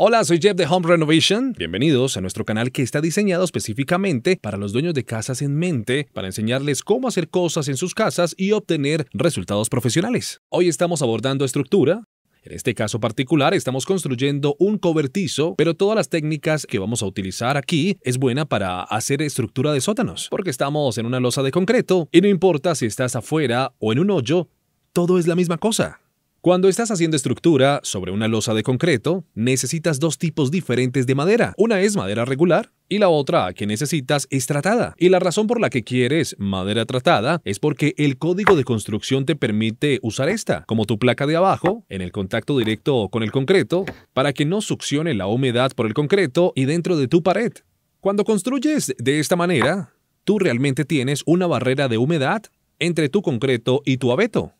Hola, soy Jeff de Home Renovation. Bienvenidos a nuestro canal que está diseñado específicamente para los dueños de casas en mente, para enseñarles cómo hacer cosas en sus casas y obtener resultados profesionales. Hoy estamos abordando estructura. En este caso particular estamos construyendo un cobertizo, pero todas las técnicas que vamos a utilizar aquí es buena para hacer estructura de sótanos, porque estamos en una losa de concreto y no importa si estás afuera o en un hoyo, todo es la misma cosa. Cuando estás haciendo estructura sobre una losa de concreto, necesitas dos tipos diferentes de madera. Una es madera regular y la otra que necesitas es tratada. Y la razón por la que quieres madera tratada es porque el código de construcción te permite usar esta, como tu placa de abajo, en el contacto directo con el concreto, para que no succione la humedad por el concreto y dentro de tu pared. Cuando construyes de esta manera, tú realmente tienes una barrera de humedad entre tu concreto y tu abeto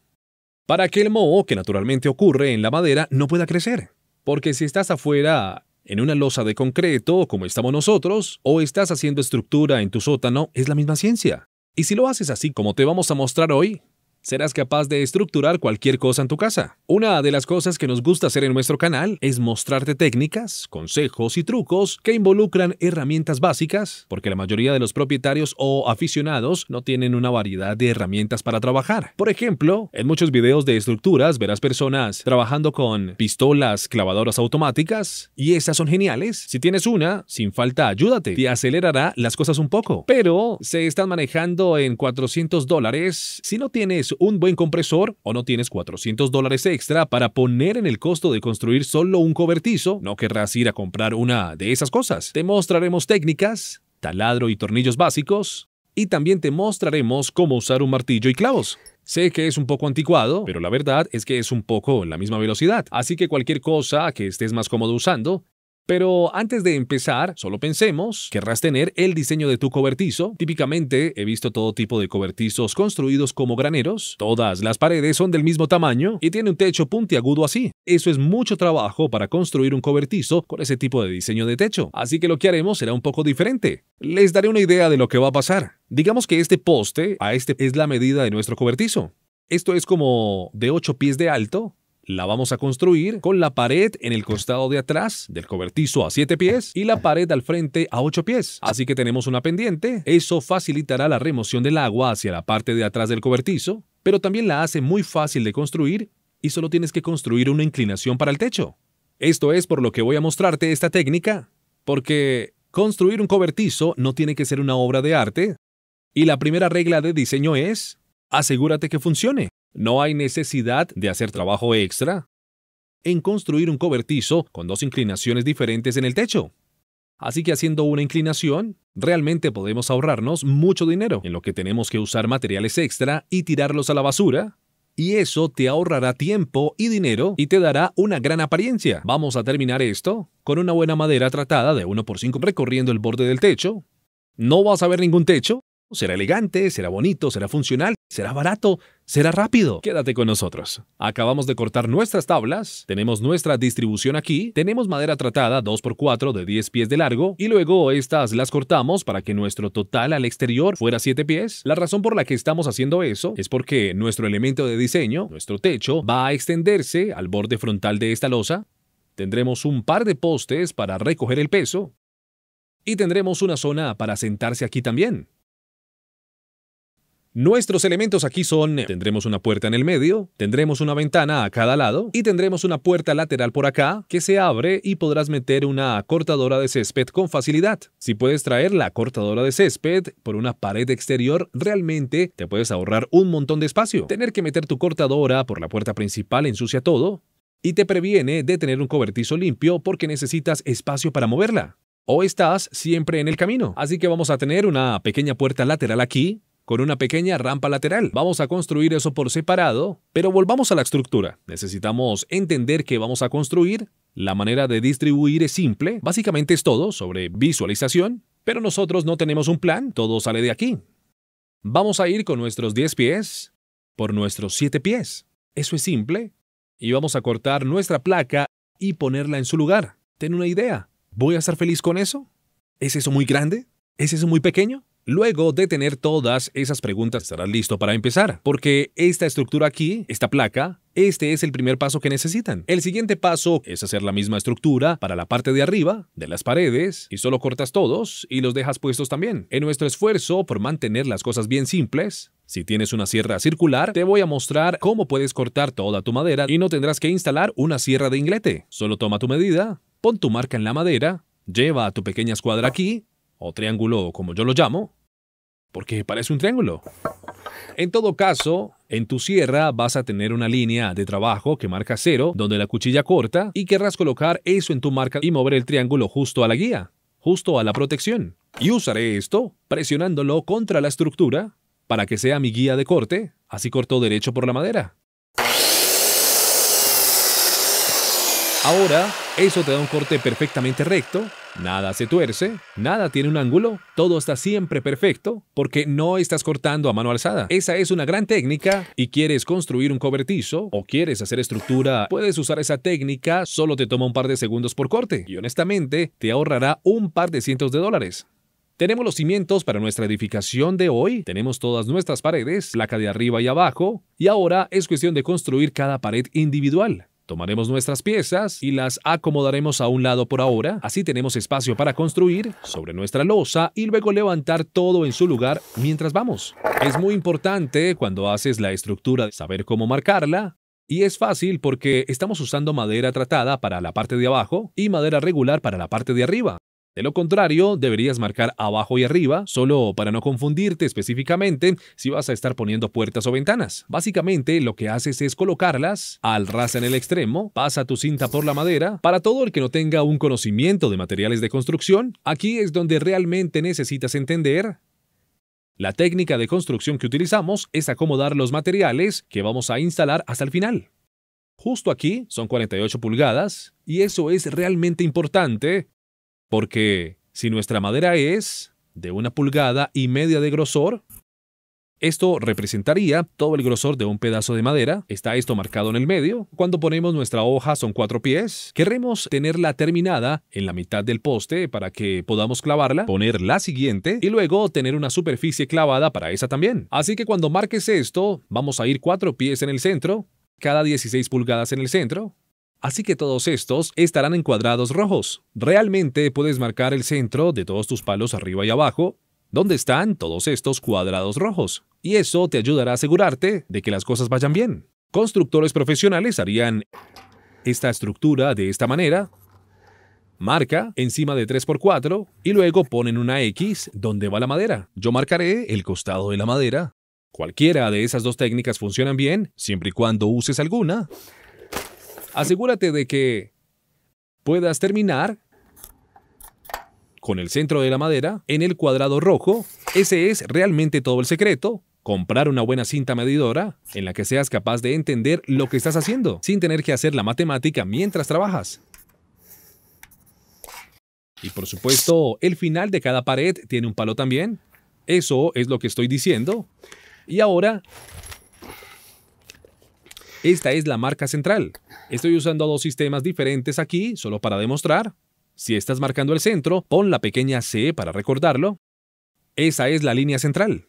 para que el moho, que naturalmente ocurre en la madera, no pueda crecer. Porque si estás afuera en una losa de concreto, como estamos nosotros, o estás haciendo estructura en tu sótano, es la misma ciencia. Y si lo haces así como te vamos a mostrar hoy, serás capaz de estructurar cualquier cosa en tu casa. Una de las cosas que nos gusta hacer en nuestro canal es mostrarte técnicas, consejos y trucos que involucran herramientas básicas, porque la mayoría de los propietarios o aficionados no tienen una variedad de herramientas para trabajar. Por ejemplo, en muchos videos de estructuras verás personas trabajando con pistolas, clavadoras automáticas, y esas son geniales. Si tienes una, sin falta ayúdate, y acelerará las cosas un poco. Pero se están manejando en 400 dólares. Si no tienes un buen compresor o no tienes 400 dólares extra para poner en el costo de construir solo un cobertizo, no querrás ir a comprar una de esas cosas. Te mostraremos técnicas, taladro y tornillos básicos, y también te mostraremos cómo usar un martillo y clavos. Sé que es un poco anticuado, pero la verdad es que es un poco la misma velocidad, así que cualquier cosa que estés más cómodo usando, pero antes de empezar, solo pensemos, querrás tener el diseño de tu cobertizo. Típicamente he visto todo tipo de cobertizos construidos como graneros. Todas las paredes son del mismo tamaño y tiene un techo puntiagudo así. Eso es mucho trabajo para construir un cobertizo con ese tipo de diseño de techo. Así que lo que haremos será un poco diferente. Les daré una idea de lo que va a pasar. Digamos que este poste a este es la medida de nuestro cobertizo. Esto es como de 8 pies de alto la vamos a construir con la pared en el costado de atrás del cobertizo a 7 pies y la pared al frente a 8 pies. Así que tenemos una pendiente. Eso facilitará la remoción del agua hacia la parte de atrás del cobertizo, pero también la hace muy fácil de construir y solo tienes que construir una inclinación para el techo. Esto es por lo que voy a mostrarte esta técnica, porque construir un cobertizo no tiene que ser una obra de arte, y la primera regla de diseño es, asegúrate que funcione. No hay necesidad de hacer trabajo extra en construir un cobertizo con dos inclinaciones diferentes en el techo. Así que haciendo una inclinación, realmente podemos ahorrarnos mucho dinero en lo que tenemos que usar materiales extra y tirarlos a la basura. Y eso te ahorrará tiempo y dinero y te dará una gran apariencia. Vamos a terminar esto con una buena madera tratada de 1 x 5 recorriendo el borde del techo. No vas a ver ningún techo, Será elegante, será bonito, será funcional, será barato, será rápido. Quédate con nosotros. Acabamos de cortar nuestras tablas, tenemos nuestra distribución aquí, tenemos madera tratada 2x4 de 10 pies de largo y luego estas las cortamos para que nuestro total al exterior fuera 7 pies. La razón por la que estamos haciendo eso es porque nuestro elemento de diseño, nuestro techo, va a extenderse al borde frontal de esta losa. Tendremos un par de postes para recoger el peso y tendremos una zona para sentarse aquí también. Nuestros elementos aquí son, tendremos una puerta en el medio, tendremos una ventana a cada lado y tendremos una puerta lateral por acá que se abre y podrás meter una cortadora de césped con facilidad. Si puedes traer la cortadora de césped por una pared exterior, realmente te puedes ahorrar un montón de espacio. Tener que meter tu cortadora por la puerta principal ensucia todo y te previene de tener un cobertizo limpio porque necesitas espacio para moverla. O estás siempre en el camino. Así que vamos a tener una pequeña puerta lateral aquí, con una pequeña rampa lateral. Vamos a construir eso por separado, pero volvamos a la estructura. Necesitamos entender que vamos a construir. La manera de distribuir es simple. Básicamente es todo sobre visualización, pero nosotros no tenemos un plan, todo sale de aquí. Vamos a ir con nuestros 10 pies por nuestros 7 pies. Eso es simple. Y vamos a cortar nuestra placa y ponerla en su lugar. Ten una idea. ¿Voy a estar feliz con eso? ¿Es eso muy grande? ¿Es eso muy pequeño? Luego de tener todas esas preguntas, estarás listo para empezar, porque esta estructura aquí, esta placa, este es el primer paso que necesitan. El siguiente paso es hacer la misma estructura para la parte de arriba de las paredes y solo cortas todos y los dejas puestos también. En nuestro esfuerzo por mantener las cosas bien simples, si tienes una sierra circular, te voy a mostrar cómo puedes cortar toda tu madera y no tendrás que instalar una sierra de inglete. Solo toma tu medida, pon tu marca en la madera, lleva a tu pequeña escuadra aquí, o triángulo como yo lo llamo, porque parece un triángulo. En todo caso, en tu sierra vas a tener una línea de trabajo que marca cero, donde la cuchilla corta, y querrás colocar eso en tu marca y mover el triángulo justo a la guía, justo a la protección. Y usaré esto presionándolo contra la estructura para que sea mi guía de corte, así corto derecho por la madera. Ahora, eso te da un corte perfectamente recto, nada se tuerce, nada tiene un ángulo, todo está siempre perfecto, porque no estás cortando a mano alzada. Esa es una gran técnica y quieres construir un cobertizo o quieres hacer estructura, puedes usar esa técnica, solo te toma un par de segundos por corte y honestamente te ahorrará un par de cientos de dólares. Tenemos los cimientos para nuestra edificación de hoy, tenemos todas nuestras paredes, placa de arriba y abajo, y ahora es cuestión de construir cada pared individual. Tomaremos nuestras piezas y las acomodaremos a un lado por ahora, así tenemos espacio para construir sobre nuestra losa y luego levantar todo en su lugar mientras vamos. Es muy importante cuando haces la estructura saber cómo marcarla, y es fácil porque estamos usando madera tratada para la parte de abajo y madera regular para la parte de arriba. De lo contrario, deberías marcar abajo y arriba, solo para no confundirte específicamente si vas a estar poniendo puertas o ventanas. Básicamente, lo que haces es colocarlas al ras en el extremo, pasa tu cinta por la madera. Para todo el que no tenga un conocimiento de materiales de construcción, aquí es donde realmente necesitas entender la técnica de construcción que utilizamos es acomodar los materiales que vamos a instalar hasta el final. Justo aquí son 48 pulgadas y eso es realmente importante porque si nuestra madera es de una pulgada y media de grosor, esto representaría todo el grosor de un pedazo de madera. Está esto marcado en el medio. Cuando ponemos nuestra hoja son cuatro pies. Queremos tenerla terminada en la mitad del poste para que podamos clavarla, poner la siguiente y luego tener una superficie clavada para esa también. Así que cuando marques esto, vamos a ir cuatro pies en el centro, cada 16 pulgadas en el centro, Así que todos estos estarán en cuadrados rojos. Realmente puedes marcar el centro de todos tus palos arriba y abajo, donde están todos estos cuadrados rojos. Y eso te ayudará a asegurarte de que las cosas vayan bien. Constructores profesionales harían esta estructura de esta manera. Marca encima de 3x4 y luego ponen una X donde va la madera. Yo marcaré el costado de la madera. Cualquiera de esas dos técnicas funcionan bien, siempre y cuando uses alguna. Asegúrate de que puedas terminar con el centro de la madera en el cuadrado rojo. Ese es realmente todo el secreto. Comprar una buena cinta medidora en la que seas capaz de entender lo que estás haciendo sin tener que hacer la matemática mientras trabajas. Y por supuesto, el final de cada pared tiene un palo también. Eso es lo que estoy diciendo. Y ahora esta es la marca central. Estoy usando dos sistemas diferentes aquí, solo para demostrar. Si estás marcando el centro, pon la pequeña C para recordarlo. Esa es la línea central.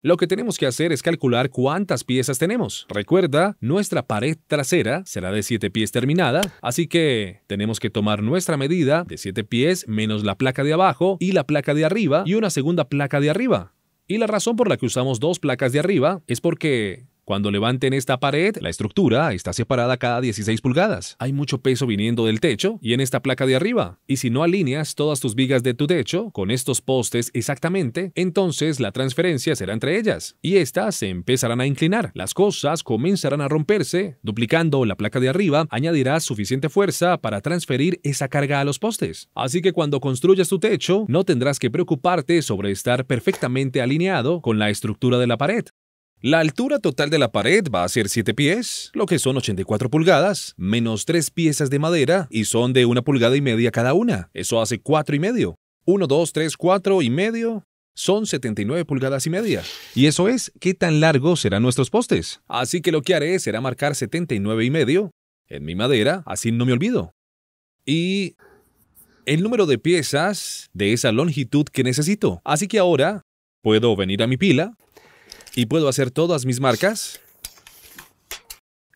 Lo que tenemos que hacer es calcular cuántas piezas tenemos. Recuerda, nuestra pared trasera será de 7 pies terminada, así que tenemos que tomar nuestra medida de 7 pies menos la placa de abajo y la placa de arriba y una segunda placa de arriba. Y la razón por la que usamos dos placas de arriba es porque cuando levanten esta pared, la estructura está separada cada 16 pulgadas. Hay mucho peso viniendo del techo y en esta placa de arriba. Y si no alineas todas tus vigas de tu techo con estos postes exactamente, entonces la transferencia será entre ellas. Y estas se empezarán a inclinar. Las cosas comenzarán a romperse. Duplicando la placa de arriba, añadirás suficiente fuerza para transferir esa carga a los postes. Así que cuando construyas tu techo, no tendrás que preocuparte sobre estar perfectamente alineado con la estructura de la pared. La altura total de la pared va a ser 7 pies, lo que son 84 pulgadas, menos 3 piezas de madera y son de 1 pulgada y media cada una. Eso hace 4 y medio. 1, 2, 3, 4 y medio son 79 pulgadas y media. Y eso es qué tan largo serán nuestros postes. Así que lo que haré será marcar 79 y medio en mi madera, así no me olvido. Y el número de piezas de esa longitud que necesito. Así que ahora puedo venir a mi pila y puedo hacer todas mis marcas.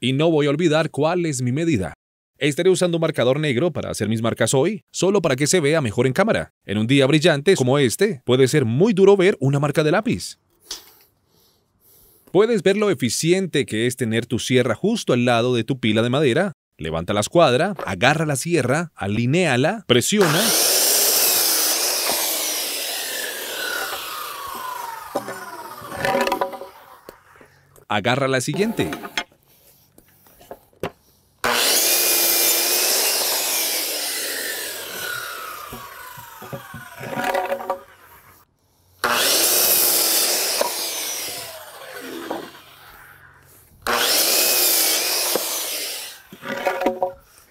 Y no voy a olvidar cuál es mi medida. Estaré usando un marcador negro para hacer mis marcas hoy, solo para que se vea mejor en cámara. En un día brillante como este, puede ser muy duro ver una marca de lápiz. Puedes ver lo eficiente que es tener tu sierra justo al lado de tu pila de madera. Levanta la escuadra, agarra la sierra, alineala, presiona agarra la siguiente.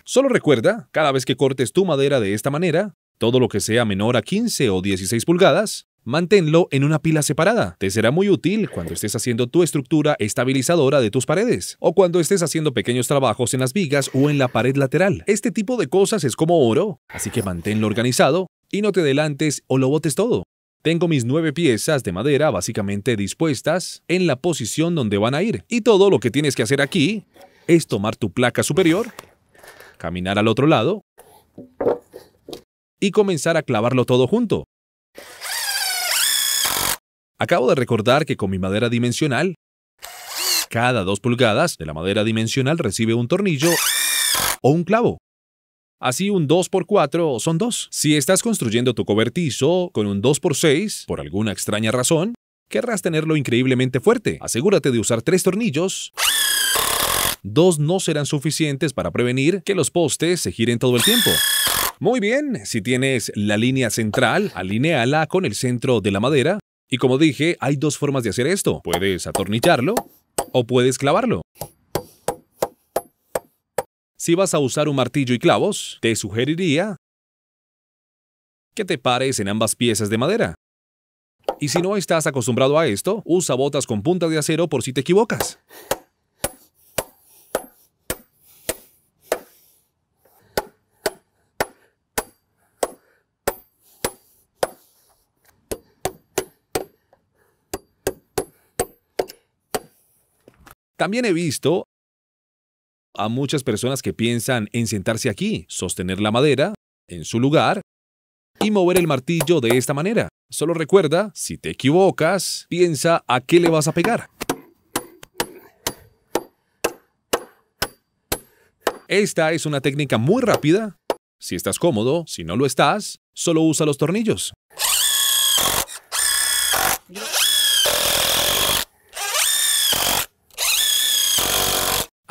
Solo recuerda, cada vez que cortes tu madera de esta manera, todo lo que sea menor a 15 o 16 pulgadas, Manténlo en una pila separada. Te será muy útil cuando estés haciendo tu estructura estabilizadora de tus paredes o cuando estés haciendo pequeños trabajos en las vigas o en la pared lateral. Este tipo de cosas es como oro, así que manténlo organizado y no te adelantes o lo botes todo. Tengo mis nueve piezas de madera básicamente dispuestas en la posición donde van a ir. Y todo lo que tienes que hacer aquí es tomar tu placa superior, caminar al otro lado y comenzar a clavarlo todo junto. Acabo de recordar que con mi madera dimensional, cada dos pulgadas de la madera dimensional recibe un tornillo o un clavo. Así un 2x4 son dos. Si estás construyendo tu cobertizo con un 2x6, por alguna extraña razón, querrás tenerlo increíblemente fuerte. Asegúrate de usar tres tornillos. Dos no serán suficientes para prevenir que los postes se giren todo el tiempo. Muy bien, si tienes la línea central, alineala con el centro de la madera y como dije, hay dos formas de hacer esto. Puedes atornillarlo o puedes clavarlo. Si vas a usar un martillo y clavos, te sugeriría que te pares en ambas piezas de madera. Y si no estás acostumbrado a esto, usa botas con punta de acero por si te equivocas. También he visto a muchas personas que piensan en sentarse aquí, sostener la madera en su lugar y mover el martillo de esta manera. Solo recuerda, si te equivocas, piensa a qué le vas a pegar. Esta es una técnica muy rápida. Si estás cómodo, si no lo estás, solo usa los tornillos.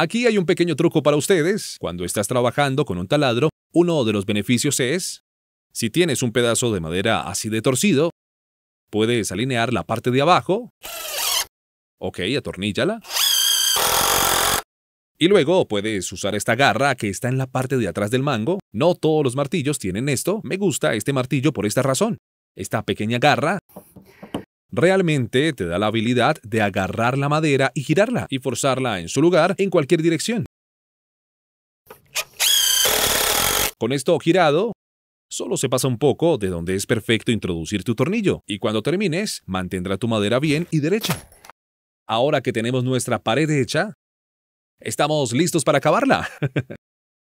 Aquí hay un pequeño truco para ustedes. Cuando estás trabajando con un taladro, uno de los beneficios es, si tienes un pedazo de madera así de torcido, puedes alinear la parte de abajo. Ok, atorníllala. Y luego puedes usar esta garra que está en la parte de atrás del mango. No todos los martillos tienen esto. Me gusta este martillo por esta razón. Esta pequeña garra Realmente te da la habilidad de agarrar la madera y girarla y forzarla en su lugar en cualquier dirección. Con esto girado, solo se pasa un poco de donde es perfecto introducir tu tornillo y cuando termines mantendrá tu madera bien y derecha. Ahora que tenemos nuestra pared hecha, estamos listos para acabarla.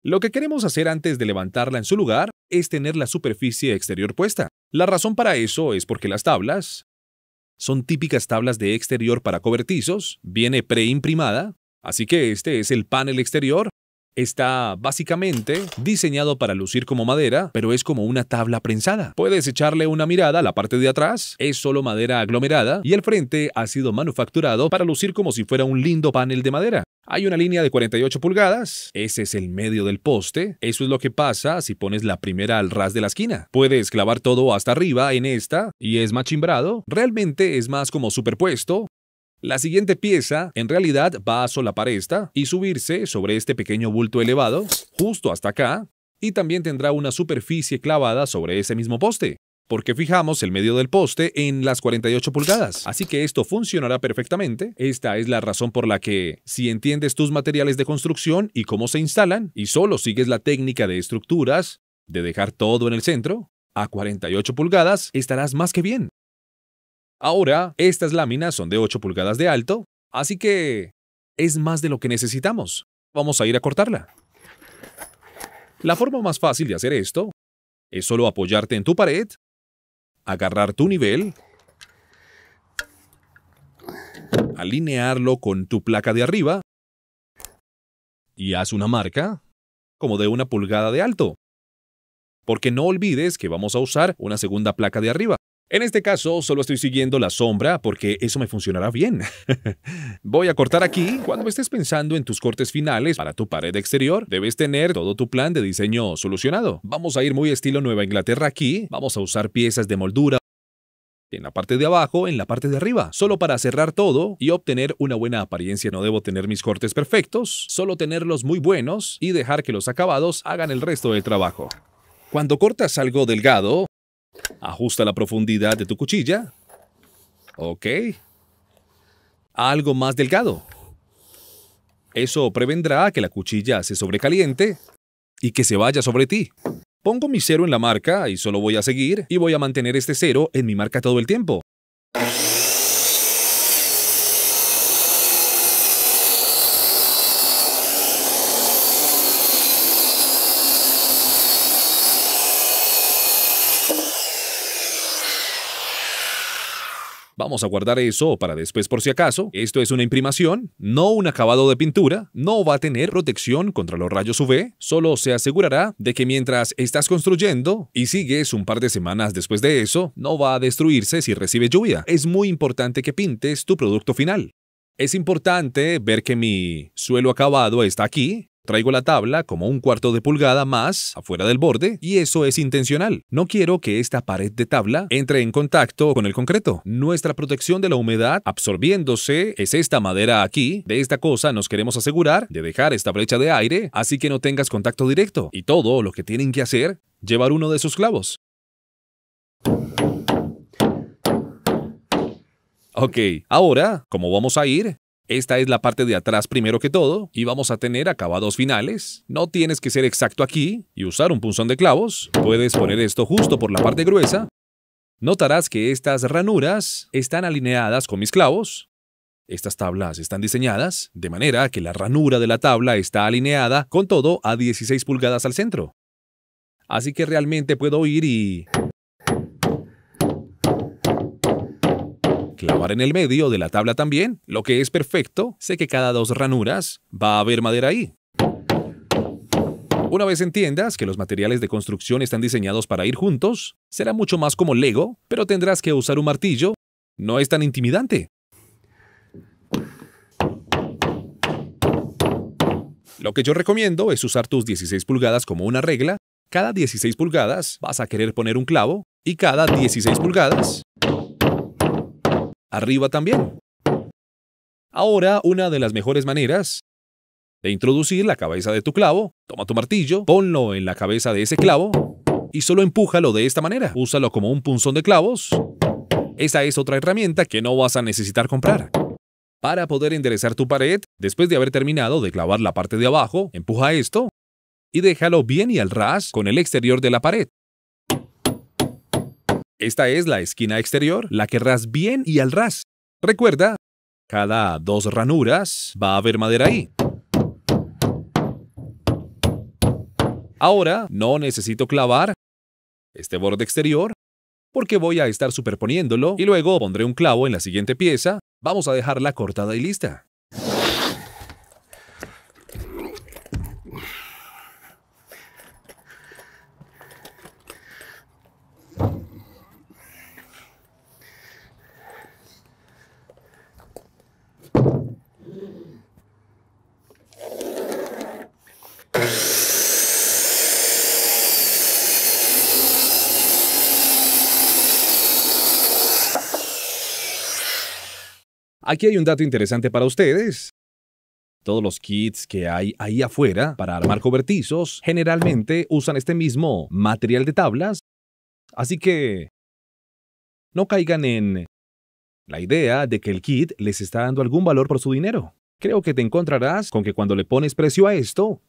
Lo que queremos hacer antes de levantarla en su lugar es tener la superficie exterior puesta. La razón para eso es porque las tablas son típicas tablas de exterior para cobertizos, viene preimprimada, así que este es el panel exterior. Está básicamente diseñado para lucir como madera, pero es como una tabla prensada. Puedes echarle una mirada a la parte de atrás, es solo madera aglomerada y el frente ha sido manufacturado para lucir como si fuera un lindo panel de madera. Hay una línea de 48 pulgadas, ese es el medio del poste, eso es lo que pasa si pones la primera al ras de la esquina. Puedes clavar todo hasta arriba en esta y es machimbrado, realmente es más como superpuesto. La siguiente pieza en realidad va a solapar esta y subirse sobre este pequeño bulto elevado, justo hasta acá, y también tendrá una superficie clavada sobre ese mismo poste porque fijamos el medio del poste en las 48 pulgadas. Así que esto funcionará perfectamente. Esta es la razón por la que, si entiendes tus materiales de construcción y cómo se instalan, y solo sigues la técnica de estructuras, de dejar todo en el centro, a 48 pulgadas estarás más que bien. Ahora, estas láminas son de 8 pulgadas de alto, así que es más de lo que necesitamos. Vamos a ir a cortarla. La forma más fácil de hacer esto es solo apoyarte en tu pared agarrar tu nivel, alinearlo con tu placa de arriba y haz una marca como de una pulgada de alto. Porque no olvides que vamos a usar una segunda placa de arriba. En este caso, solo estoy siguiendo la sombra porque eso me funcionará bien. Voy a cortar aquí. Cuando estés pensando en tus cortes finales para tu pared exterior, debes tener todo tu plan de diseño solucionado. Vamos a ir muy estilo Nueva Inglaterra aquí. Vamos a usar piezas de moldura en la parte de abajo, en la parte de arriba, solo para cerrar todo y obtener una buena apariencia. No debo tener mis cortes perfectos, solo tenerlos muy buenos y dejar que los acabados hagan el resto del trabajo. Cuando cortas algo delgado, Ajusta la profundidad de tu cuchilla. Ok. Algo más delgado. Eso prevendrá que la cuchilla se sobrecaliente y que se vaya sobre ti. Pongo mi cero en la marca y solo voy a seguir y voy a mantener este cero en mi marca todo el tiempo. Vamos a guardar eso para después por si acaso. Esto es una imprimación, no un acabado de pintura, no va a tener protección contra los rayos UV, solo se asegurará de que mientras estás construyendo y sigues un par de semanas después de eso, no va a destruirse si recibe lluvia. Es muy importante que pintes tu producto final. Es importante ver que mi suelo acabado está aquí, Traigo la tabla como un cuarto de pulgada más afuera del borde y eso es intencional. No quiero que esta pared de tabla entre en contacto con el concreto. Nuestra protección de la humedad absorbiéndose es esta madera aquí. De esta cosa nos queremos asegurar de dejar esta brecha de aire así que no tengas contacto directo. Y todo lo que tienen que hacer, llevar uno de sus clavos. Ok, ahora, ¿cómo vamos a ir? Esta es la parte de atrás primero que todo y vamos a tener acabados finales. No tienes que ser exacto aquí y usar un punzón de clavos. Puedes poner esto justo por la parte gruesa. Notarás que estas ranuras están alineadas con mis clavos. Estas tablas están diseñadas de manera que la ranura de la tabla está alineada con todo a 16 pulgadas al centro. Así que realmente puedo ir y clavar en el medio de la tabla también, lo que es perfecto, sé que cada dos ranuras va a haber madera ahí. Una vez entiendas que los materiales de construcción están diseñados para ir juntos, será mucho más como Lego, pero tendrás que usar un martillo. No es tan intimidante. Lo que yo recomiendo es usar tus 16 pulgadas como una regla. Cada 16 pulgadas vas a querer poner un clavo y cada 16 pulgadas arriba también. Ahora, una de las mejores maneras de introducir la cabeza de tu clavo, toma tu martillo, ponlo en la cabeza de ese clavo y solo empújalo de esta manera. Úsalo como un punzón de clavos. Esa es otra herramienta que no vas a necesitar comprar. Para poder enderezar tu pared, después de haber terminado de clavar la parte de abajo, empuja esto y déjalo bien y al ras con el exterior de la pared. Esta es la esquina exterior, la querrás bien y al ras. Recuerda, cada dos ranuras va a haber madera ahí. Ahora no necesito clavar este borde exterior porque voy a estar superponiéndolo y luego pondré un clavo en la siguiente pieza. Vamos a dejarla cortada y lista. Aquí hay un dato interesante para ustedes. Todos los kits que hay ahí afuera para armar cobertizos generalmente usan este mismo material de tablas, así que no caigan en la idea de que el kit les está dando algún valor por su dinero. Creo que te encontrarás con que cuando le pones precio a esto,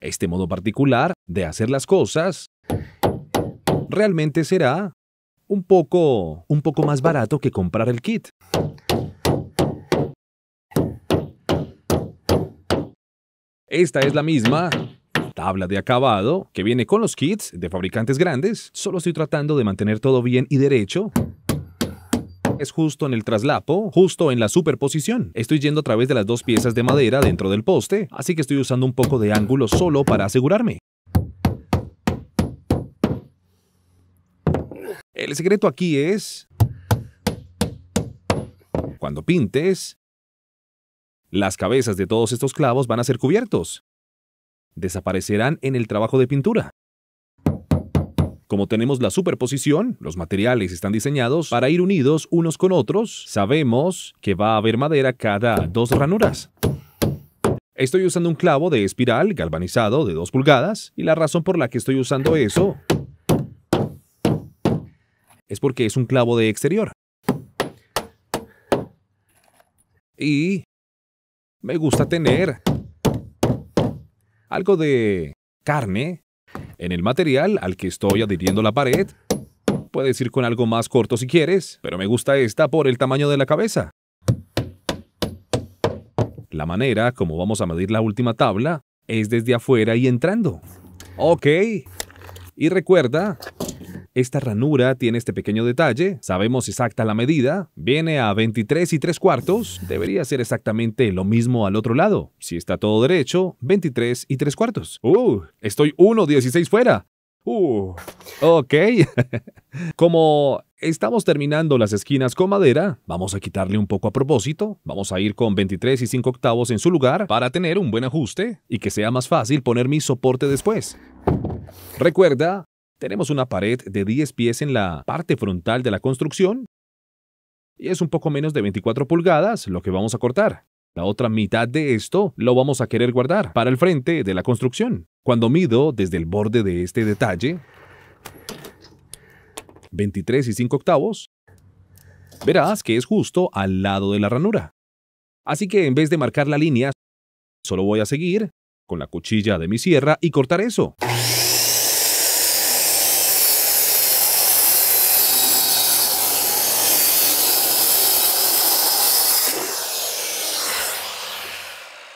este modo particular de hacer las cosas, realmente será un poco, un poco más barato que comprar el kit. Esta es la misma tabla de acabado que viene con los kits de fabricantes grandes. Solo estoy tratando de mantener todo bien y derecho. Es justo en el traslapo, justo en la superposición. Estoy yendo a través de las dos piezas de madera dentro del poste, así que estoy usando un poco de ángulo solo para asegurarme. El secreto aquí es... Cuando pintes, las cabezas de todos estos clavos van a ser cubiertos. Desaparecerán en el trabajo de pintura. Como tenemos la superposición, los materiales están diseñados para ir unidos unos con otros, sabemos que va a haber madera cada dos ranuras. Estoy usando un clavo de espiral galvanizado de 2 pulgadas y la razón por la que estoy usando eso es porque es un clavo de exterior. Y me gusta tener algo de carne en el material al que estoy adhiriendo la pared. Puedes ir con algo más corto si quieres, pero me gusta esta por el tamaño de la cabeza. La manera como vamos a medir la última tabla es desde afuera y entrando. Ok. Y recuerda esta ranura tiene este pequeño detalle, sabemos exacta la medida, viene a 23 y 3 cuartos, debería ser exactamente lo mismo al otro lado. Si está todo derecho, 23 y 3 cuartos. ¡Uh! Estoy 1.16 fuera. ¡Uh! Ok. Como estamos terminando las esquinas con madera, vamos a quitarle un poco a propósito, vamos a ir con 23 y 5 octavos en su lugar para tener un buen ajuste y que sea más fácil poner mi soporte después. Recuerda tenemos una pared de 10 pies en la parte frontal de la construcción y es un poco menos de 24 pulgadas lo que vamos a cortar. La otra mitad de esto lo vamos a querer guardar para el frente de la construcción. Cuando mido desde el borde de este detalle, 23 y 5 octavos, verás que es justo al lado de la ranura. Así que en vez de marcar la línea, solo voy a seguir con la cuchilla de mi sierra y cortar eso.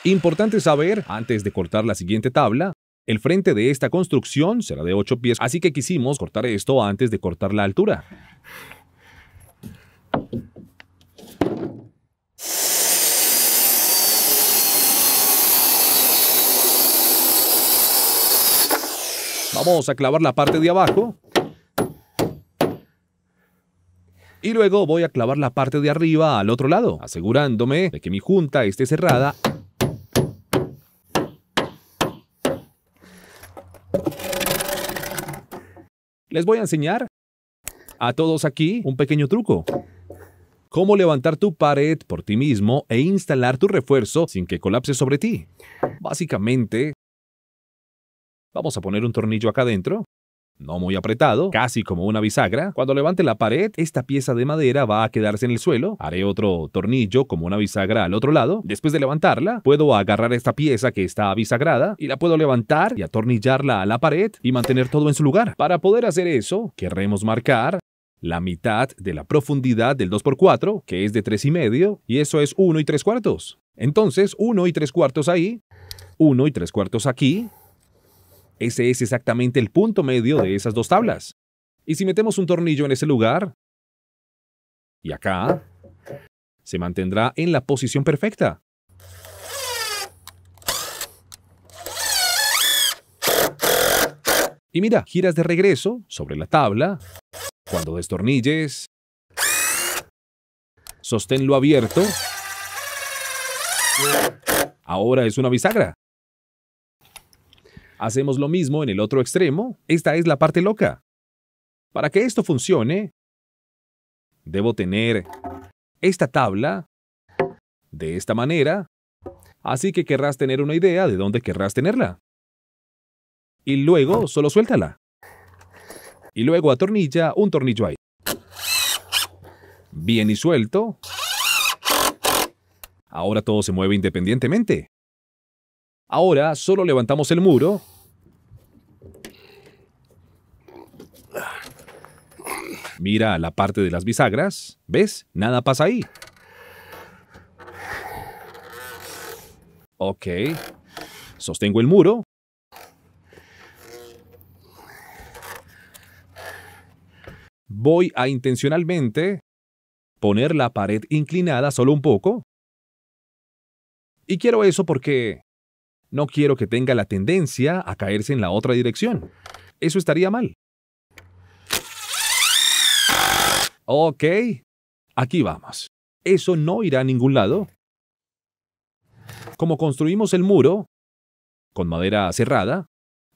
Importante saber, antes de cortar la siguiente tabla, el frente de esta construcción será de 8 pies, así que quisimos cortar esto antes de cortar la altura. Vamos a clavar la parte de abajo. Y luego voy a clavar la parte de arriba al otro lado, asegurándome de que mi junta esté cerrada Les voy a enseñar a todos aquí un pequeño truco. Cómo levantar tu pared por ti mismo e instalar tu refuerzo sin que colapse sobre ti. Básicamente, vamos a poner un tornillo acá adentro no muy apretado, casi como una bisagra. Cuando levante la pared, esta pieza de madera va a quedarse en el suelo. Haré otro tornillo como una bisagra al otro lado. Después de levantarla, puedo agarrar esta pieza que está bisagrada y la puedo levantar y atornillarla a la pared y mantener todo en su lugar. Para poder hacer eso, queremos marcar la mitad de la profundidad del 2x4, que es de 3 y medio, y eso es 1 y 3 cuartos. Entonces, 1 y 3 cuartos ahí, 1 y 3 cuartos aquí, ese es exactamente el punto medio de esas dos tablas. Y si metemos un tornillo en ese lugar, y acá, se mantendrá en la posición perfecta. Y mira, giras de regreso sobre la tabla. Cuando destornilles, sosténlo abierto. Ahora es una bisagra. Hacemos lo mismo en el otro extremo. Esta es la parte loca. Para que esto funcione, debo tener esta tabla de esta manera, así que querrás tener una idea de dónde querrás tenerla. Y luego solo suéltala. Y luego atornilla un tornillo ahí. Bien y suelto. Ahora todo se mueve independientemente. Ahora solo levantamos el muro. Mira la parte de las bisagras. ¿Ves? Nada pasa ahí. Ok. Sostengo el muro. Voy a intencionalmente poner la pared inclinada solo un poco. Y quiero eso porque no quiero que tenga la tendencia a caerse en la otra dirección. Eso estaría mal. Ok, aquí vamos. Eso no irá a ningún lado. Como construimos el muro con madera cerrada,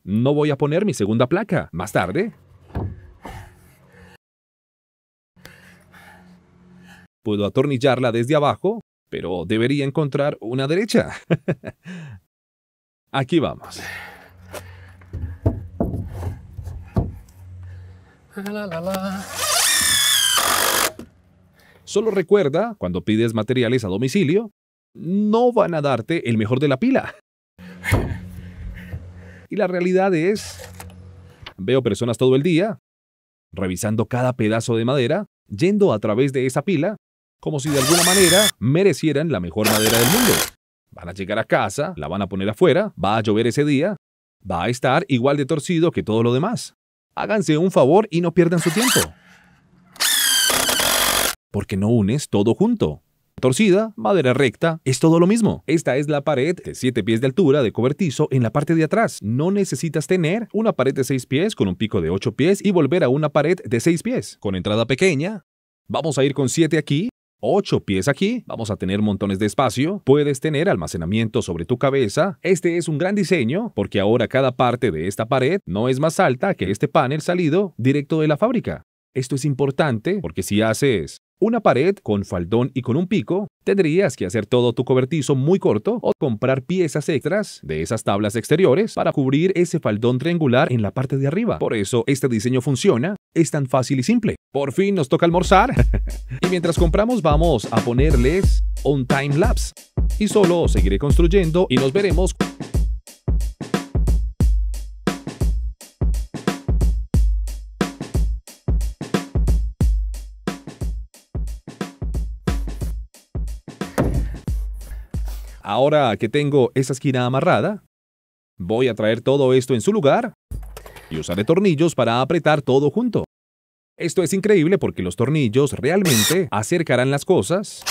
no voy a poner mi segunda placa. Más tarde. Puedo atornillarla desde abajo, pero debería encontrar una derecha. Aquí vamos. Solo recuerda, cuando pides materiales a domicilio, no van a darte el mejor de la pila. Y la realidad es, veo personas todo el día, revisando cada pedazo de madera, yendo a través de esa pila, como si de alguna manera merecieran la mejor madera del mundo. Van a llegar a casa, la van a poner afuera, va a llover ese día, va a estar igual de torcido que todo lo demás. Háganse un favor y no pierdan su tiempo. Porque no unes todo junto. Torcida, madera recta, es todo lo mismo. Esta es la pared de 7 pies de altura de cobertizo en la parte de atrás. No necesitas tener una pared de 6 pies con un pico de 8 pies y volver a una pared de 6 pies. Con entrada pequeña, vamos a ir con 7 aquí, 8 pies aquí, vamos a tener montones de espacio, puedes tener almacenamiento sobre tu cabeza, este es un gran diseño porque ahora cada parte de esta pared no es más alta que este panel salido directo de la fábrica. Esto es importante porque si haces una pared con faldón y con un pico, tendrías que hacer todo tu cobertizo muy corto o comprar piezas extras de esas tablas exteriores para cubrir ese faldón triangular en la parte de arriba. Por eso este diseño funciona, es tan fácil y simple. Por fin nos toca almorzar. y mientras compramos vamos a ponerles un time lapse. Y solo seguiré construyendo y nos veremos Ahora que tengo esa esquina amarrada, voy a traer todo esto en su lugar y usaré tornillos para apretar todo junto. Esto es increíble porque los tornillos realmente acercarán las cosas.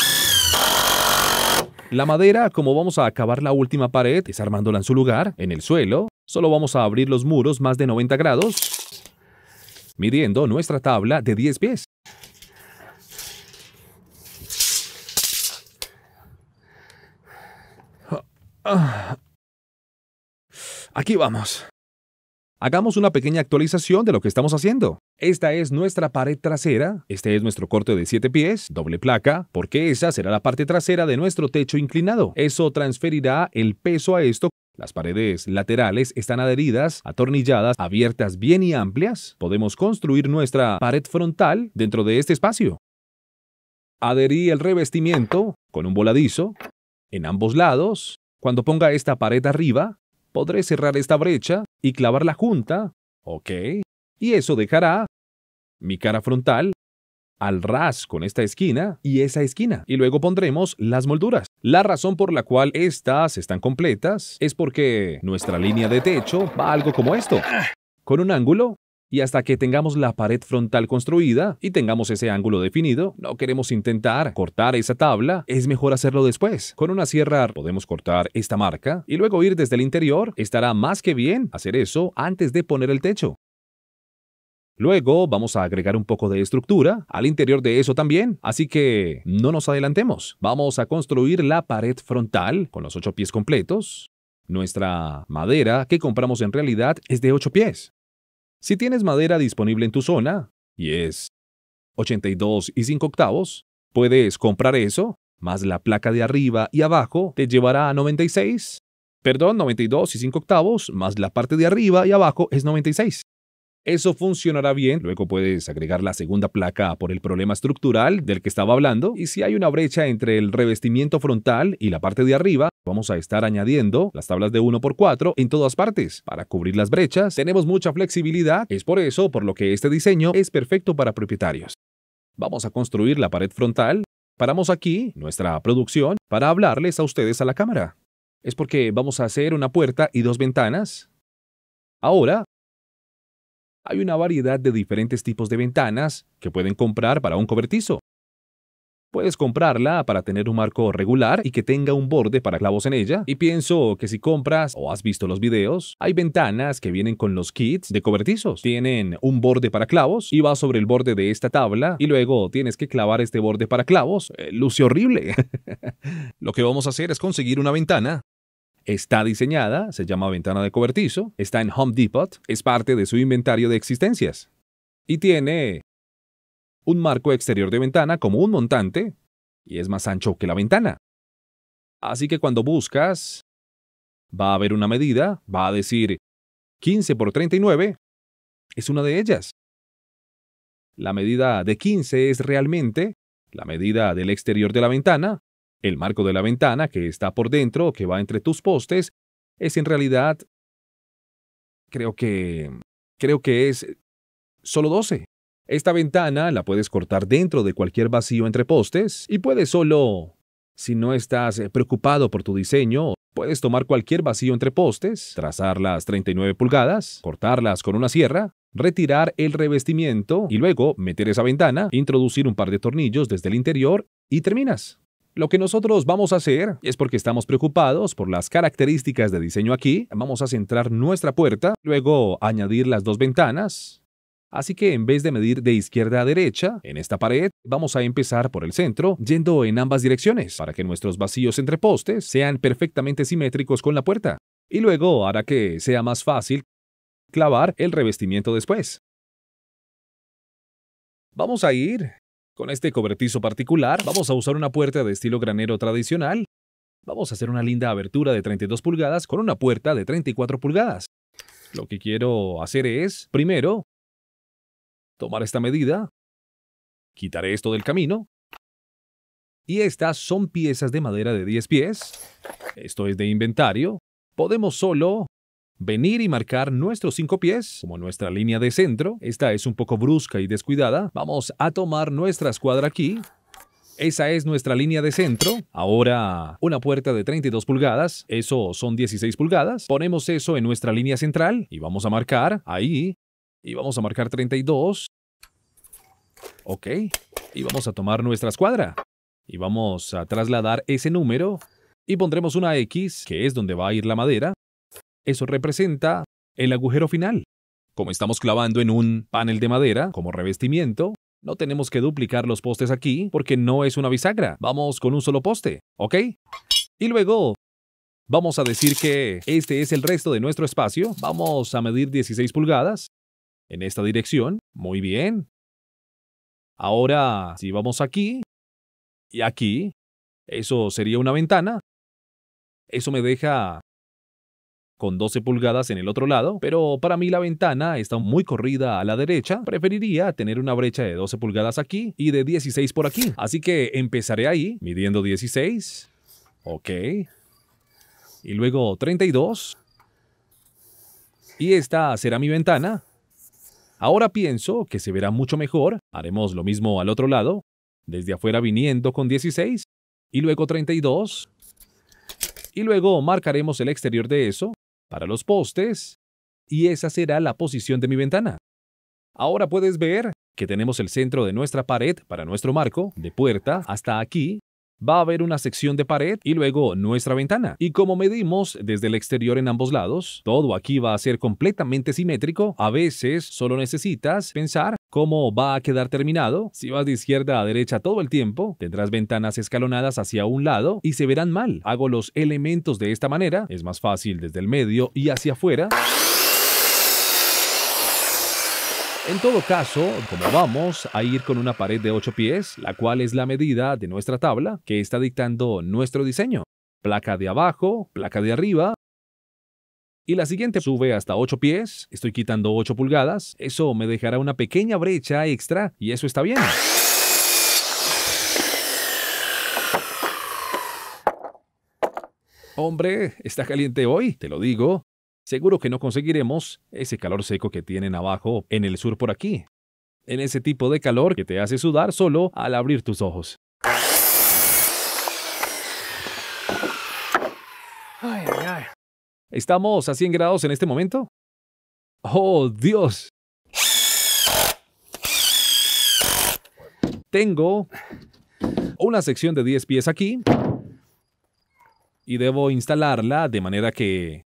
La madera, como vamos a acabar la última pared desarmándola en su lugar, en el suelo, solo vamos a abrir los muros más de 90 grados, midiendo nuestra tabla de 10 pies. Ah, ah. Aquí vamos. Hagamos una pequeña actualización de lo que estamos haciendo. Esta es nuestra pared trasera, este es nuestro corte de 7 pies, doble placa, porque esa será la parte trasera de nuestro techo inclinado. Eso transferirá el peso a esto las paredes laterales están adheridas, atornilladas, abiertas bien y amplias. Podemos construir nuestra pared frontal dentro de este espacio. Adherí el revestimiento con un voladizo en ambos lados. Cuando ponga esta pared arriba, Podré cerrar esta brecha y clavar la junta, ¿ok? Y eso dejará mi cara frontal al ras con esta esquina y esa esquina. Y luego pondremos las molduras. La razón por la cual estas están completas es porque nuestra línea de techo va algo como esto. Con un ángulo y hasta que tengamos la pared frontal construida y tengamos ese ángulo definido, no queremos intentar cortar esa tabla, es mejor hacerlo después. Con una sierra podemos cortar esta marca y luego ir desde el interior, estará más que bien hacer eso antes de poner el techo. Luego vamos a agregar un poco de estructura al interior de eso también, así que no nos adelantemos. Vamos a construir la pared frontal con los ocho pies completos. Nuestra madera que compramos en realidad es de ocho pies. Si tienes madera disponible en tu zona, y es 82 y 5 octavos, puedes comprar eso, más la placa de arriba y abajo te llevará a 96. Perdón, 92 y 5 octavos, más la parte de arriba y abajo es 96. Eso funcionará bien, luego puedes agregar la segunda placa por el problema estructural del que estaba hablando, y si hay una brecha entre el revestimiento frontal y la parte de arriba, vamos a estar añadiendo las tablas de 1x4 en todas partes. Para cubrir las brechas tenemos mucha flexibilidad, es por eso por lo que este diseño es perfecto para propietarios. Vamos a construir la pared frontal, paramos aquí nuestra producción para hablarles a ustedes a la cámara. Es porque vamos a hacer una puerta y dos ventanas. Ahora hay una variedad de diferentes tipos de ventanas que pueden comprar para un cobertizo. Puedes comprarla para tener un marco regular y que tenga un borde para clavos en ella. Y pienso que si compras o has visto los videos, hay ventanas que vienen con los kits de cobertizos. Tienen un borde para clavos y va sobre el borde de esta tabla y luego tienes que clavar este borde para clavos. Eh, luce horrible. Lo que vamos a hacer es conseguir una ventana Está diseñada, se llama ventana de cobertizo, está en Home Depot, es parte de su inventario de existencias. Y tiene un marco exterior de ventana como un montante y es más ancho que la ventana. Así que cuando buscas, va a haber una medida, va a decir 15 por 39, es una de ellas. La medida de 15 es realmente la medida del exterior de la ventana el marco de la ventana, que está por dentro, que va entre tus postes, es en realidad, creo que, creo que es solo 12. Esta ventana la puedes cortar dentro de cualquier vacío entre postes y puedes solo, si no estás eh, preocupado por tu diseño, puedes tomar cualquier vacío entre postes, trazar las 39 pulgadas, cortarlas con una sierra, retirar el revestimiento y luego meter esa ventana, introducir un par de tornillos desde el interior y terminas. Lo que nosotros vamos a hacer es porque estamos preocupados por las características de diseño aquí. Vamos a centrar nuestra puerta, luego añadir las dos ventanas. Así que en vez de medir de izquierda a derecha, en esta pared, vamos a empezar por el centro, yendo en ambas direcciones, para que nuestros vacíos entre postes sean perfectamente simétricos con la puerta. Y luego hará que sea más fácil clavar el revestimiento después. Vamos a ir con este cobertizo particular vamos a usar una puerta de estilo granero tradicional. Vamos a hacer una linda abertura de 32 pulgadas con una puerta de 34 pulgadas. Lo que quiero hacer es, primero, tomar esta medida, quitaré esto del camino, y estas son piezas de madera de 10 pies, esto es de inventario, podemos solo venir y marcar nuestros cinco pies como nuestra línea de centro. Esta es un poco brusca y descuidada. Vamos a tomar nuestra escuadra aquí. Esa es nuestra línea de centro. Ahora, una puerta de 32 pulgadas. Eso son 16 pulgadas. Ponemos eso en nuestra línea central y vamos a marcar ahí. Y vamos a marcar 32. Ok. Y vamos a tomar nuestra escuadra. Y vamos a trasladar ese número. Y pondremos una X, que es donde va a ir la madera. Eso representa el agujero final. Como estamos clavando en un panel de madera como revestimiento, no tenemos que duplicar los postes aquí porque no es una bisagra. Vamos con un solo poste, ¿ok? Y luego Vamos a decir que este es el resto de nuestro espacio. Vamos a medir 16 pulgadas en esta dirección. Muy bien. Ahora, si vamos aquí y aquí, eso sería una ventana. Eso me deja con 12 pulgadas en el otro lado, pero para mí la ventana está muy corrida a la derecha. Preferiría tener una brecha de 12 pulgadas aquí y de 16 por aquí. Así que empezaré ahí, midiendo 16. Ok. Y luego 32. Y esta será mi ventana. Ahora pienso que se verá mucho mejor. Haremos lo mismo al otro lado. Desde afuera viniendo con 16. Y luego 32. Y luego marcaremos el exterior de eso para los postes, y esa será la posición de mi ventana. Ahora puedes ver que tenemos el centro de nuestra pared para nuestro marco, de puerta hasta aquí, va a haber una sección de pared y luego nuestra ventana. Y como medimos desde el exterior en ambos lados, todo aquí va a ser completamente simétrico. A veces solo necesitas pensar cómo va a quedar terminado. Si vas de izquierda a derecha todo el tiempo, tendrás ventanas escalonadas hacia un lado y se verán mal. Hago los elementos de esta manera, es más fácil desde el medio y hacia afuera. En todo caso, como vamos a ir con una pared de 8 pies, la cual es la medida de nuestra tabla que está dictando nuestro diseño. Placa de abajo, placa de arriba, y la siguiente sube hasta 8 pies, estoy quitando 8 pulgadas, eso me dejará una pequeña brecha extra y eso está bien. Hombre, está caliente hoy, te lo digo seguro que no conseguiremos ese calor seco que tienen abajo en el sur por aquí. En ese tipo de calor que te hace sudar solo al abrir tus ojos. ¿Estamos a 100 grados en este momento? ¡Oh, Dios! Tengo una sección de 10 pies aquí y debo instalarla de manera que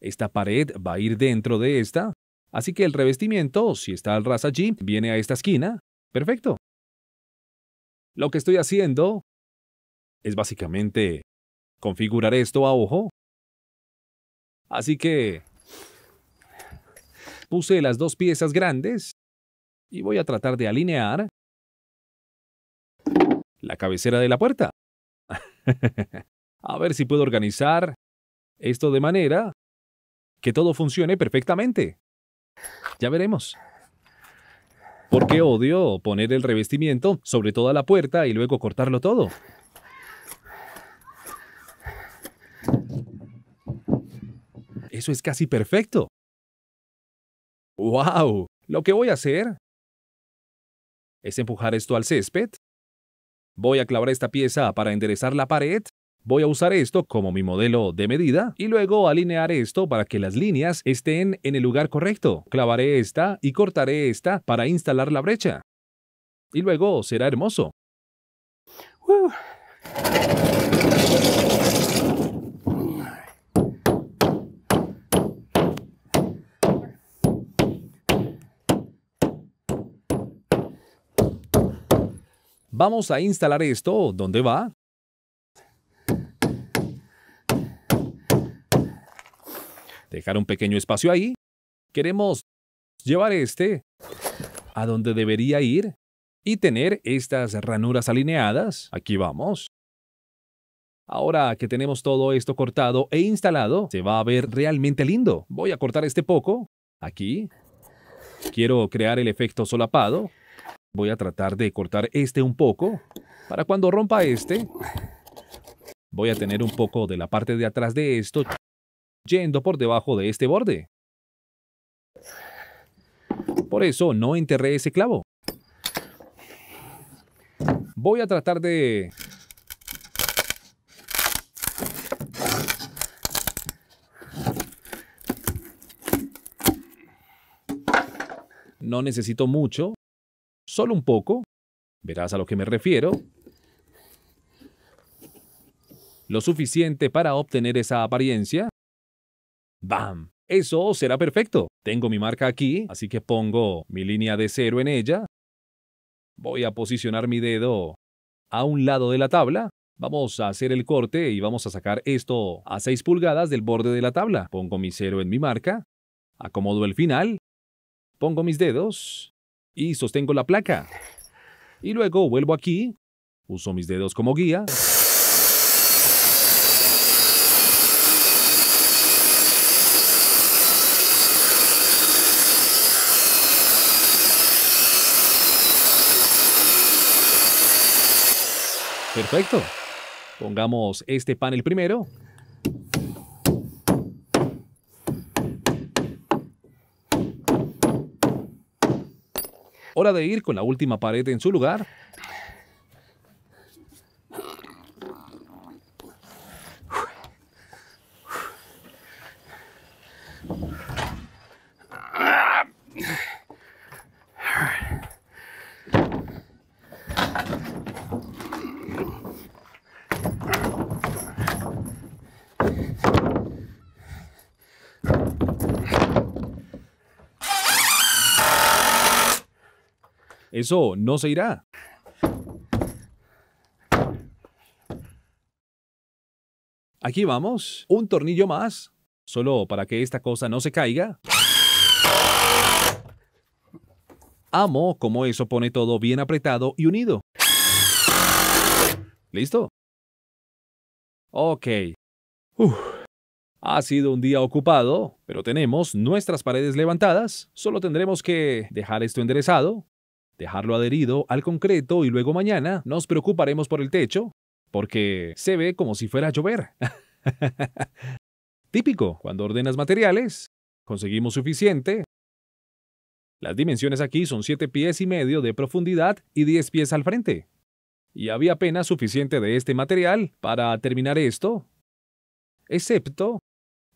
esta pared va a ir dentro de esta, así que el revestimiento, si está al ras allí, viene a esta esquina. Perfecto. Lo que estoy haciendo es básicamente configurar esto a ojo. Así que puse las dos piezas grandes y voy a tratar de alinear la cabecera de la puerta. a ver si puedo organizar esto de manera que todo funcione perfectamente. Ya veremos. Porque odio poner el revestimiento sobre toda la puerta y luego cortarlo todo. Eso es casi perfecto. ¡Wow! Lo que voy a hacer es empujar esto al césped. Voy a clavar esta pieza para enderezar la pared Voy a usar esto como mi modelo de medida y luego alinear esto para que las líneas estén en el lugar correcto. Clavaré esta y cortaré esta para instalar la brecha. Y luego será hermoso. Vamos a instalar esto. donde va? dejar un pequeño espacio ahí. Queremos llevar este a donde debería ir y tener estas ranuras alineadas. Aquí vamos. Ahora que tenemos todo esto cortado e instalado, se va a ver realmente lindo. Voy a cortar este poco, aquí. Quiero crear el efecto solapado. Voy a tratar de cortar este un poco. Para cuando rompa este, voy a tener un poco de la parte de atrás de esto yendo por debajo de este borde. Por eso no enterré ese clavo. Voy a tratar de... No necesito mucho, solo un poco. Verás a lo que me refiero. Lo suficiente para obtener esa apariencia. ¡Bam! Eso será perfecto. Tengo mi marca aquí, así que pongo mi línea de cero en ella. Voy a posicionar mi dedo a un lado de la tabla. Vamos a hacer el corte y vamos a sacar esto a 6 pulgadas del borde de la tabla. Pongo mi cero en mi marca, acomodo el final, pongo mis dedos y sostengo la placa. Y luego vuelvo aquí, uso mis dedos como guía. Perfecto. Pongamos este panel primero. Hora de ir con la última pared en su lugar. Eso no se irá. Aquí vamos, un tornillo más, solo para que esta cosa no se caiga. Amo cómo eso pone todo bien apretado y unido. ¿Listo? Ok. Ha sido un día ocupado, pero tenemos nuestras paredes levantadas. Solo tendremos que dejar esto enderezado, dejarlo adherido al concreto y luego mañana nos preocuparemos por el techo, porque se ve como si fuera a llover. Típico, cuando ordenas materiales, conseguimos suficiente. Las dimensiones aquí son 7 pies y medio de profundidad y 10 pies al frente. Y había apenas suficiente de este material para terminar esto, excepto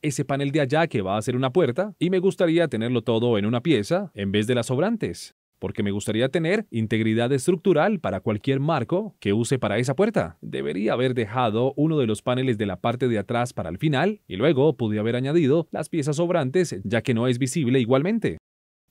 ese panel de allá que va a ser una puerta, y me gustaría tenerlo todo en una pieza en vez de las sobrantes porque me gustaría tener integridad estructural para cualquier marco que use para esa puerta. Debería haber dejado uno de los paneles de la parte de atrás para el final y luego pude haber añadido las piezas sobrantes ya que no es visible igualmente.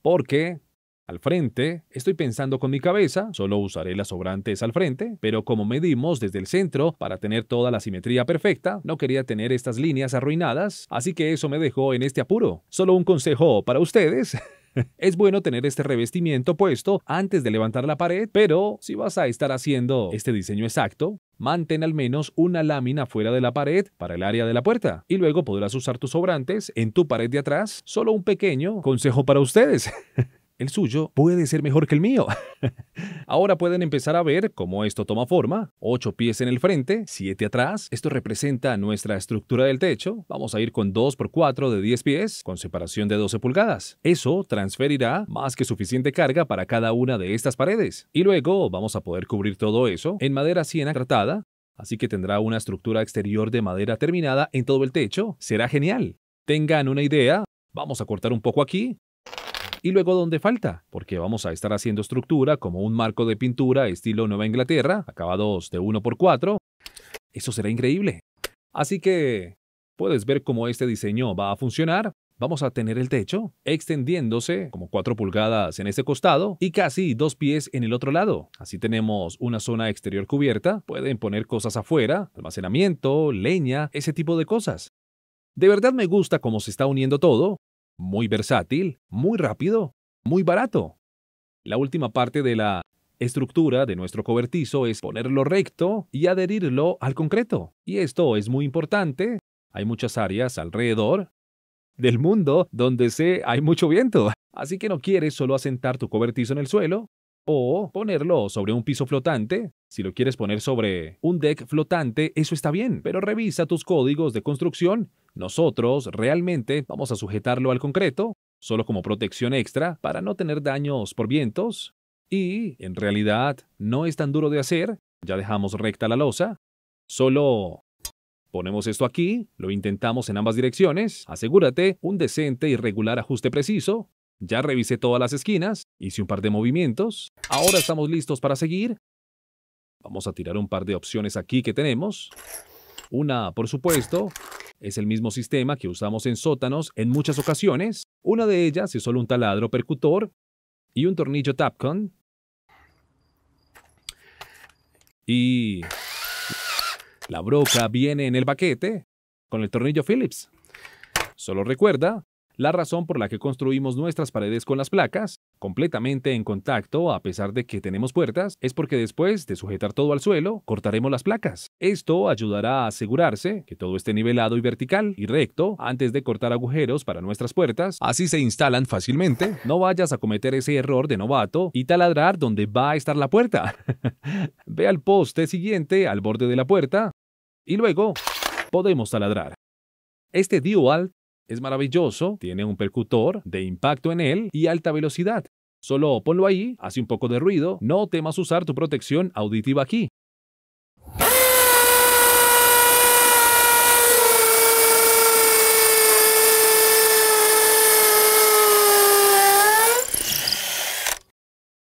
Porque al frente, estoy pensando con mi cabeza, solo usaré las sobrantes al frente, pero como medimos desde el centro para tener toda la simetría perfecta, no quería tener estas líneas arruinadas, así que eso me dejó en este apuro. Solo un consejo para ustedes. es bueno tener este revestimiento puesto antes de levantar la pared, pero si vas a estar haciendo este diseño exacto, mantén al menos una lámina fuera de la pared para el área de la puerta y luego podrás usar tus sobrantes en tu pared de atrás. Solo un pequeño consejo para ustedes. el suyo puede ser mejor que el mío. Ahora pueden empezar a ver cómo esto toma forma. Ocho pies en el frente, siete atrás. Esto representa nuestra estructura del techo. Vamos a ir con 2 por 4 de 10 pies, con separación de 12 pulgadas. Eso transferirá más que suficiente carga para cada una de estas paredes. Y luego vamos a poder cubrir todo eso en madera siena tratada. Así que tendrá una estructura exterior de madera terminada en todo el techo. Será genial. Tengan una idea, Vamos a cortar un poco aquí, y luego dónde falta, porque vamos a estar haciendo estructura como un marco de pintura estilo Nueva Inglaterra, acabados de 1x4. Eso será increíble. Así que puedes ver cómo este diseño va a funcionar. Vamos a tener el techo extendiéndose como 4 pulgadas en este costado y casi 2 pies en el otro lado. Así tenemos una zona exterior cubierta, pueden poner cosas afuera, almacenamiento, leña, ese tipo de cosas. De verdad me gusta cómo se está uniendo todo muy versátil, muy rápido, muy barato. La última parte de la estructura de nuestro cobertizo es ponerlo recto y adherirlo al concreto. Y esto es muy importante. Hay muchas áreas alrededor del mundo donde se hay mucho viento, así que no quieres solo asentar tu cobertizo en el suelo, o ponerlo sobre un piso flotante. Si lo quieres poner sobre un deck flotante, eso está bien, pero revisa tus códigos de construcción. Nosotros realmente vamos a sujetarlo al concreto, solo como protección extra para no tener daños por vientos. Y, en realidad, no es tan duro de hacer, ya dejamos recta la losa. Solo ponemos esto aquí, lo intentamos en ambas direcciones, asegúrate un decente y regular ajuste preciso, ya revisé todas las esquinas, hice un par de movimientos. Ahora estamos listos para seguir. Vamos a tirar un par de opciones aquí que tenemos. Una, por supuesto, es el mismo sistema que usamos en sótanos en muchas ocasiones. Una de ellas es solo un taladro percutor y un tornillo Tapcon. Y la broca viene en el baquete con el tornillo Phillips. Solo recuerda la razón por la que construimos nuestras paredes con las placas, completamente en contacto a pesar de que tenemos puertas, es porque después de sujetar todo al suelo, cortaremos las placas. Esto ayudará a asegurarse que todo esté nivelado y vertical y recto antes de cortar agujeros para nuestras puertas, así se instalan fácilmente. No vayas a cometer ese error de novato y taladrar donde va a estar la puerta. Ve al poste siguiente al borde de la puerta y luego podemos taladrar. Este dual es maravilloso, tiene un percutor de impacto en él y alta velocidad. Solo ponlo ahí, hace un poco de ruido, no temas usar tu protección auditiva aquí.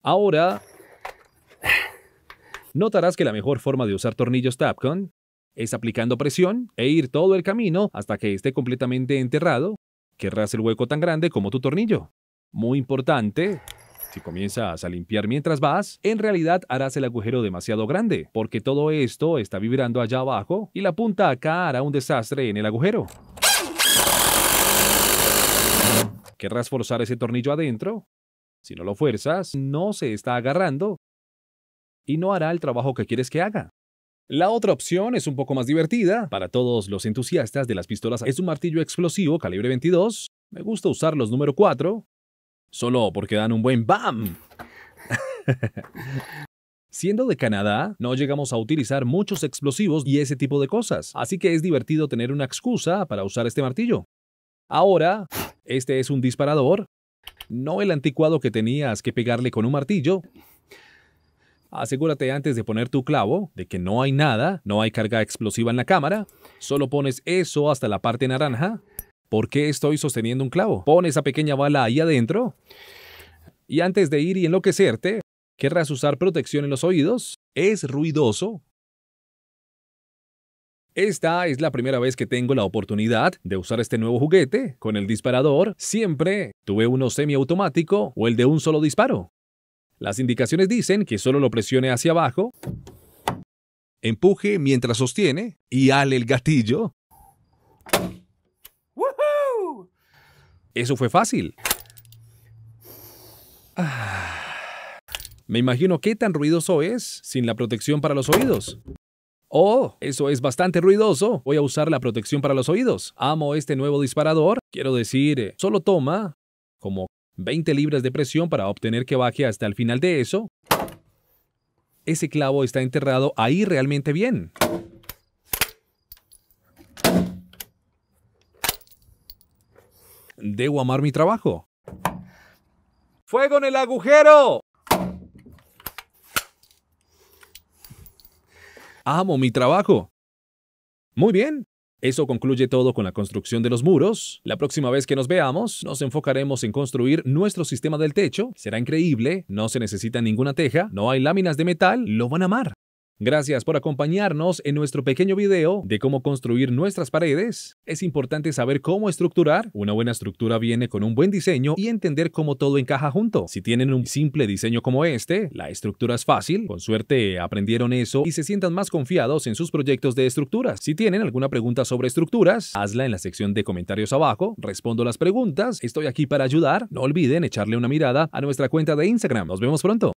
Ahora, notarás que la mejor forma de usar tornillos Tapcon es aplicando presión e ir todo el camino hasta que esté completamente enterrado. Querrás el hueco tan grande como tu tornillo. Muy importante, si comienzas a limpiar mientras vas, en realidad harás el agujero demasiado grande, porque todo esto está vibrando allá abajo y la punta acá hará un desastre en el agujero. ¿Querrás forzar ese tornillo adentro? Si no lo fuerzas, no se está agarrando y no hará el trabajo que quieres que haga. La otra opción es un poco más divertida. Para todos los entusiastas de las pistolas es un martillo explosivo calibre 22. Me gusta usar los número 4, solo porque dan un buen BAM. Siendo de Canadá, no llegamos a utilizar muchos explosivos y ese tipo de cosas, así que es divertido tener una excusa para usar este martillo. Ahora, este es un disparador, no el anticuado que tenías que pegarle con un martillo, Asegúrate antes de poner tu clavo de que no hay nada, no hay carga explosiva en la cámara, solo pones eso hasta la parte naranja. ¿Por qué estoy sosteniendo un clavo? Pon esa pequeña bala ahí adentro. Y antes de ir y enloquecerte, querrás usar protección en los oídos. Es ruidoso, esta es la primera vez que tengo la oportunidad de usar este nuevo juguete con el disparador. Siempre tuve uno semiautomático o el de un solo disparo. Las indicaciones dicen que solo lo presione hacia abajo, empuje mientras sostiene y ale el gatillo. ¡Woohoo! Eso fue fácil. Me imagino qué tan ruidoso es sin la protección para los oídos. Oh, eso es bastante ruidoso. Voy a usar la protección para los oídos. Amo este nuevo disparador. Quiero decir, eh, solo toma como 20 libras de presión para obtener que baje hasta el final de eso, ese clavo está enterrado ahí realmente bien. Debo amar mi trabajo. ¡Fuego en el agujero! Amo mi trabajo. Muy bien. Eso concluye todo con la construcción de los muros. La próxima vez que nos veamos, nos enfocaremos en construir nuestro sistema del techo. Será increíble, no se necesita ninguna teja, no hay láminas de metal, lo van a amar. Gracias por acompañarnos en nuestro pequeño video de cómo construir nuestras paredes. Es importante saber cómo estructurar. Una buena estructura viene con un buen diseño y entender cómo todo encaja junto. Si tienen un simple diseño como este, la estructura es fácil. Con suerte aprendieron eso y se sientan más confiados en sus proyectos de estructuras. Si tienen alguna pregunta sobre estructuras, hazla en la sección de comentarios abajo. Respondo las preguntas. Estoy aquí para ayudar. No olviden echarle una mirada a nuestra cuenta de Instagram. Nos vemos pronto.